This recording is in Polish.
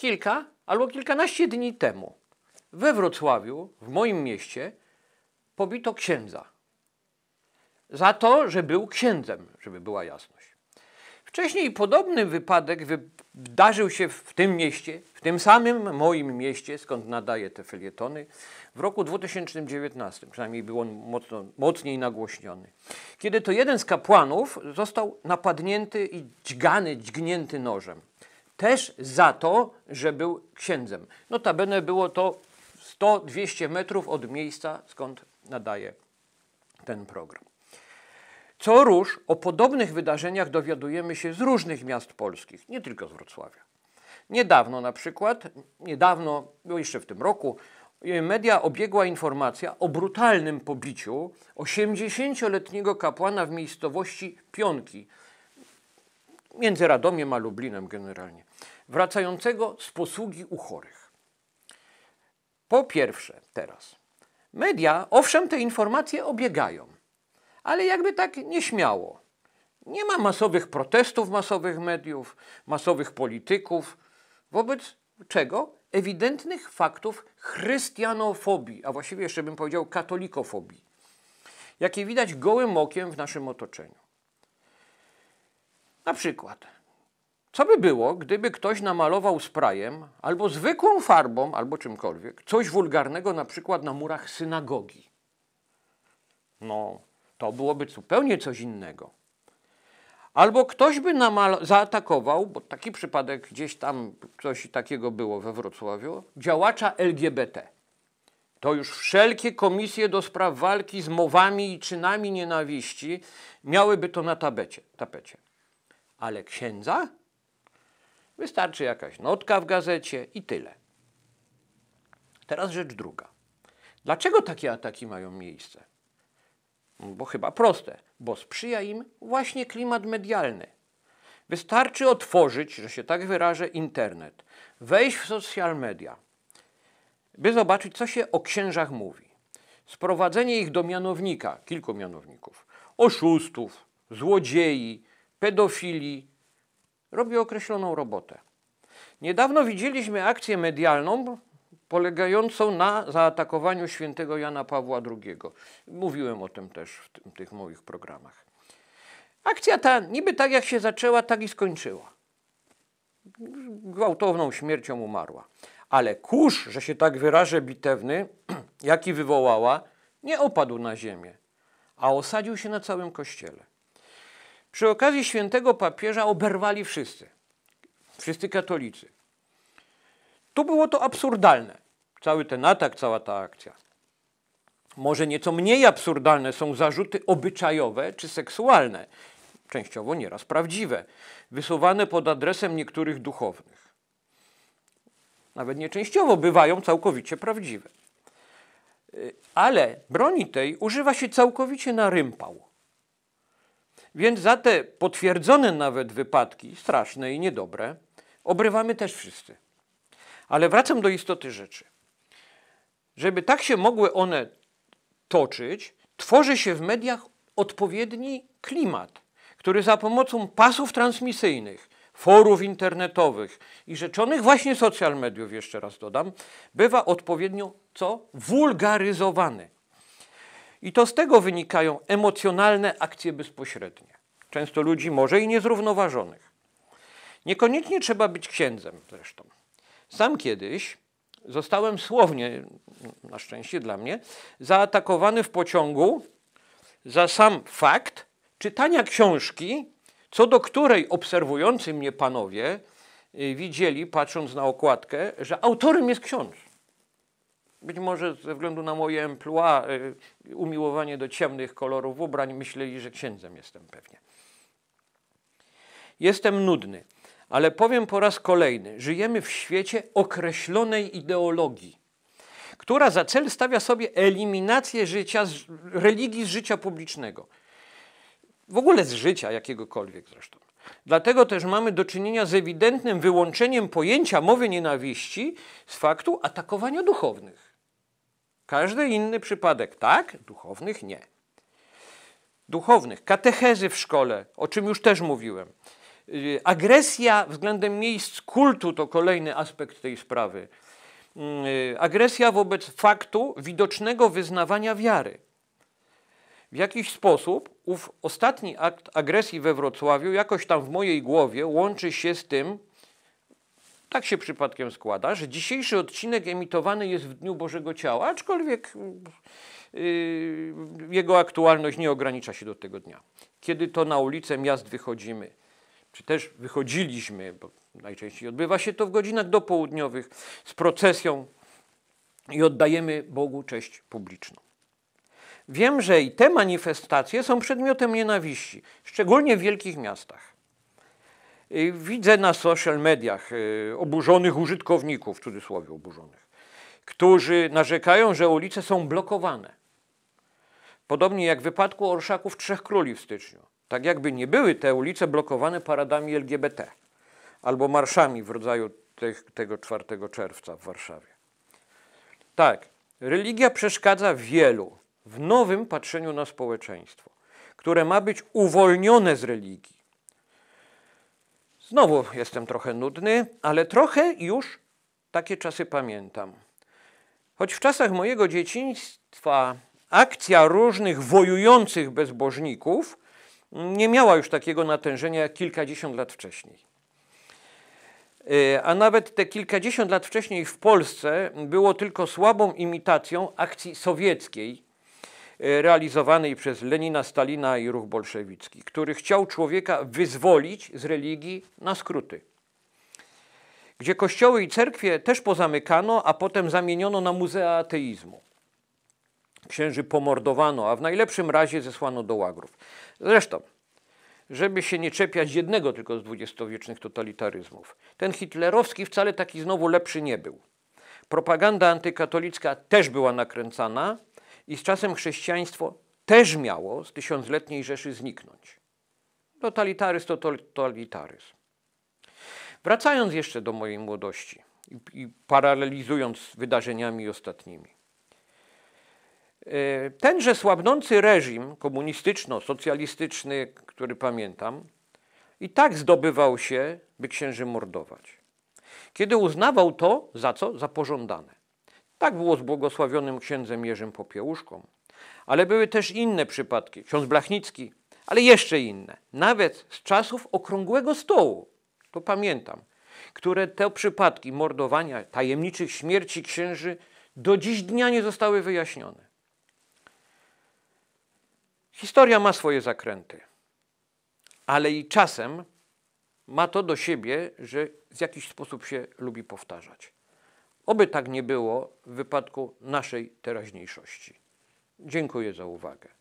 kilka albo kilkanaście dni temu we Wrocławiu, w moim mieście, pobito księdza. Za to, że był księdzem, żeby była jasność. Wcześniej podobny wypadek wydarzył się w tym mieście, w tym samym moim mieście, skąd nadaję te felietony, w roku 2019, przynajmniej był on mocno, mocniej nagłośniony, kiedy to jeden z kapłanów został napadnięty i dźgany, dźgnięty nożem też za to, że był księdzem. Notabene było to 100-200 metrów od miejsca, skąd nadaje ten program. Co róż o podobnych wydarzeniach dowiadujemy się z różnych miast polskich, nie tylko z Wrocławia. Niedawno na przykład, niedawno, bo jeszcze w tym roku, media obiegła informacja o brutalnym pobiciu 80-letniego kapłana w miejscowości Pionki między Radomiem a Lublinem generalnie, wracającego z posługi u chorych. Po pierwsze, teraz, media, owszem, te informacje obiegają, ale jakby tak nieśmiało. Nie ma masowych protestów masowych mediów, masowych polityków, wobec czego ewidentnych faktów chrystianofobii, a właściwie jeszcze bym powiedział katolikofobii, jakie widać gołym okiem w naszym otoczeniu. Na przykład, co by było, gdyby ktoś namalował sprajem albo zwykłą farbą, albo czymkolwiek, coś wulgarnego na przykład na murach synagogi? No, to byłoby zupełnie coś innego. Albo ktoś by namal- zaatakował, bo taki przypadek gdzieś tam coś takiego było we Wrocławiu, działacza LGBT. To już wszelkie komisje do spraw walki z mowami i czynami nienawiści miałyby to na tabecie. tapecie ale księdza? Wystarczy jakaś notka w gazecie i tyle. Teraz rzecz druga. Dlaczego takie ataki mają miejsce? Bo chyba proste, bo sprzyja im właśnie klimat medialny. Wystarczy otworzyć, że się tak wyrażę, internet, wejść w social media, by zobaczyć, co się o księżach mówi. Sprowadzenie ich do mianownika, kilku mianowników, oszustów, złodziei, pedofili, robi określoną robotę. Niedawno widzieliśmy akcję medialną polegającą na zaatakowaniu świętego Jana Pawła II. Mówiłem o tym też w, tym, w tych moich programach. Akcja ta niby tak jak się zaczęła, tak i skończyła. Gwałtowną śmiercią umarła. Ale kurz, że się tak wyrażę, bitewny, jaki wywołała, nie opadł na ziemię, a osadził się na całym kościele. Przy okazji świętego papieża oberwali wszyscy. Wszyscy katolicy. Tu było to absurdalne. Cały ten atak, cała ta akcja. Może nieco mniej absurdalne są zarzuty obyczajowe czy seksualne, częściowo nieraz prawdziwe, wysuwane pod adresem niektórych duchownych. Nawet nie częściowo bywają całkowicie prawdziwe. Y, ale broni tej używa się całkowicie na rympał. Więc za te potwierdzone nawet wypadki, straszne i niedobre, obrywamy też wszyscy. Ale wracam do istoty rzeczy. Żeby tak się mogły one toczyć, tworzy się w mediach odpowiedni klimat, który za pomocą pasów transmisyjnych, forów internetowych i rzeczonych właśnie social mediów, jeszcze raz dodam, bywa odpowiednio co? Wulgaryzowany. I to z tego wynikają emocjonalne akcje bezpośrednie, często ludzi może i niezrównoważonych. Niekoniecznie trzeba być księdzem zresztą. Sam kiedyś zostałem słownie, na szczęście dla mnie, zaatakowany w pociągu za sam fakt czytania książki, co do której obserwujący mnie panowie y, widzieli, patrząc na okładkę, że autorem jest ksiądz być może ze względu na moje emploi, y, umiłowanie do ciemnych kolorów ubrań, myśleli, że księdzem jestem pewnie. Jestem nudny, ale powiem po raz kolejny: żyjemy w świecie określonej ideologii, która za cel stawia sobie eliminację życia, z, religii z życia publicznego. W ogóle z życia jakiegokolwiek zresztą. Dlatego też mamy do czynienia z ewidentnym wyłączeniem pojęcia mowy nienawiści z faktu atakowania duchownych. Każdy inny przypadek tak, duchownych nie. Duchownych, katechezy w szkole, o czym już też mówiłem. Y, agresja względem miejsc kultu to kolejny aspekt tej sprawy. Mm, y, agresja wobec faktu widocznego wyznawania wiary. W jakiś sposób ów ostatni akt agresji we Wrocławiu jakoś tam w mojej głowie łączy się z tym, tak się przypadkiem składa, że dzisiejszy odcinek emitowany jest w Dniu Bożego Ciała, aczkolwiek yy, jego aktualność nie ogranicza się do tego dnia. Kiedy to na ulicę miast wychodzimy, czy też wychodziliśmy, bo najczęściej odbywa się to w godzinach dopołudniowych, z procesją i oddajemy Bogu cześć publiczną. Wiem, że i te manifestacje są przedmiotem nienawiści, szczególnie w wielkich miastach. Y, widzę na social mediach y, oburzonych użytkowników, w cudzysłowie oburzonych, którzy narzekają, że ulice są blokowane. Podobnie jak w wypadku Orszaków Trzech Króli w styczniu. Tak jakby nie były te ulice blokowane paradami LGBT albo marszami w rodzaju tych, tego 4 czerwca w Warszawie. Tak, religia przeszkadza wielu w nowym patrzeniu na społeczeństwo, które ma być uwolnione z religii Znowu jestem trochę nudny, ale trochę już takie czasy pamiętam. Choć w czasach mojego dzieciństwa akcja różnych wojujących bezbożników nie miała już takiego natężenia jak kilkadziesiąt lat wcześniej. Y, a nawet te kilkadziesiąt lat wcześniej w Polsce było tylko słabą imitacją akcji sowieckiej Y, realizowanej przez Lenina, Stalina i ruch bolszewicki, który chciał człowieka wyzwolić z religii na skróty. Gdzie kościoły i cerkwie też pozamykano, a potem zamieniono na muzea ateizmu. Księży pomordowano, a w najlepszym razie zesłano do łagrów. Zresztą, żeby się nie czepiać jednego tylko z dwudziestowiecznych totalitaryzmów. Ten hitlerowski wcale taki znowu lepszy nie był. Propaganda antykatolicka też była nakręcana, i z czasem chrześcijaństwo też miało z tysiącletniej Rzeszy zniknąć. Totalitaryzm to totalitaryzm. Wracając jeszcze do mojej młodości i, paralelizując z wydarzeniami ostatnimi. E, tenże słabnący reżim komunistyczno-socjalistyczny, który pamiętam, i tak zdobywał się, by księży mordować. Kiedy uznawał to za co? Za pożądane. Tak było z błogosławionym księdzem Jerzym Popiełuszką. Ale były też inne przypadki. Ksiądz Blachnicki, ale jeszcze inne. Nawet z czasów okrągłego stołu, to pamiętam, które te przypadki mordowania, tajemniczych śmierci księży do dziś dnia nie zostały wyjaśnione. Historia ma swoje zakręty, ale i czasem ma to do siebie, że w jakiś sposób się lubi powtarzać. Oby tak nie było w wypadku naszej teraźniejszości. Dziękuję za uwagę.